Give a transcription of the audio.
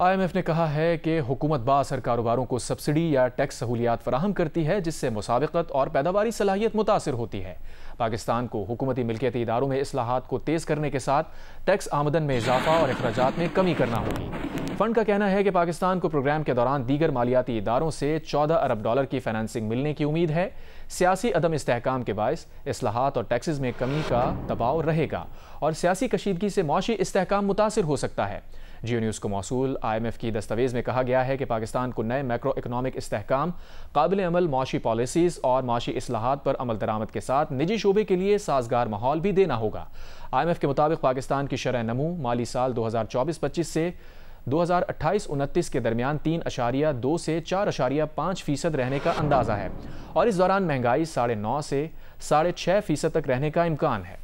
IMF ने कहा है कि हुकूमत बासर कारोबारों को सब्सिडी या टैक्स सहूलियात फराहम करती है जिससे मुसाबकत और पैदावारी सलाहियत मुतासर होती है पाकिस्तान को हुकूमती मिल्कियती इदारों में असलाहत को तेज़ करने के साथ टैक्स आमदन में इजाफा और अखराज में कमी करना होगी फंड का कहना है कि पाकिस्तान को प्रोग्राम के दौरान दीगर मालियाती इदारों से चौदह अरब डॉलर की फाइनेंसिंग मिलने की उम्मीद है सियासी अदम इसकाम के बायस असलाहत और टैक्सेस में कमी का दबाव रहेगा और सियासी कशीदगी से मौशी इसकाम मुतासर हो सकता है जियो न्यूज़ को मौसू आई एम एफ की दस्तावेज़ में कहा गया है कि पाकिस्तान को नए मैक्रो इकनॉमिक इसकाम काबिल अमल माशी पॉलिसीज़ और माशी असलाहत पर अमल दरामद के साथ निजी शोबे के लिए साजगार माहौल भी देना होगा आई एम एफ के मुताबिक पाकिस्तान की शरह नमू माली साल दो हज़ार चौबीस पच्चीस से 2028-29 के दरमियान तीन अशारिया दो से चार अशारिया पाँच फीसद रहने का अंदाज़ा है और इस दौरान महंगाई साढ़े नौ से साढ़े छः फीसद तक रहने का इम्कान है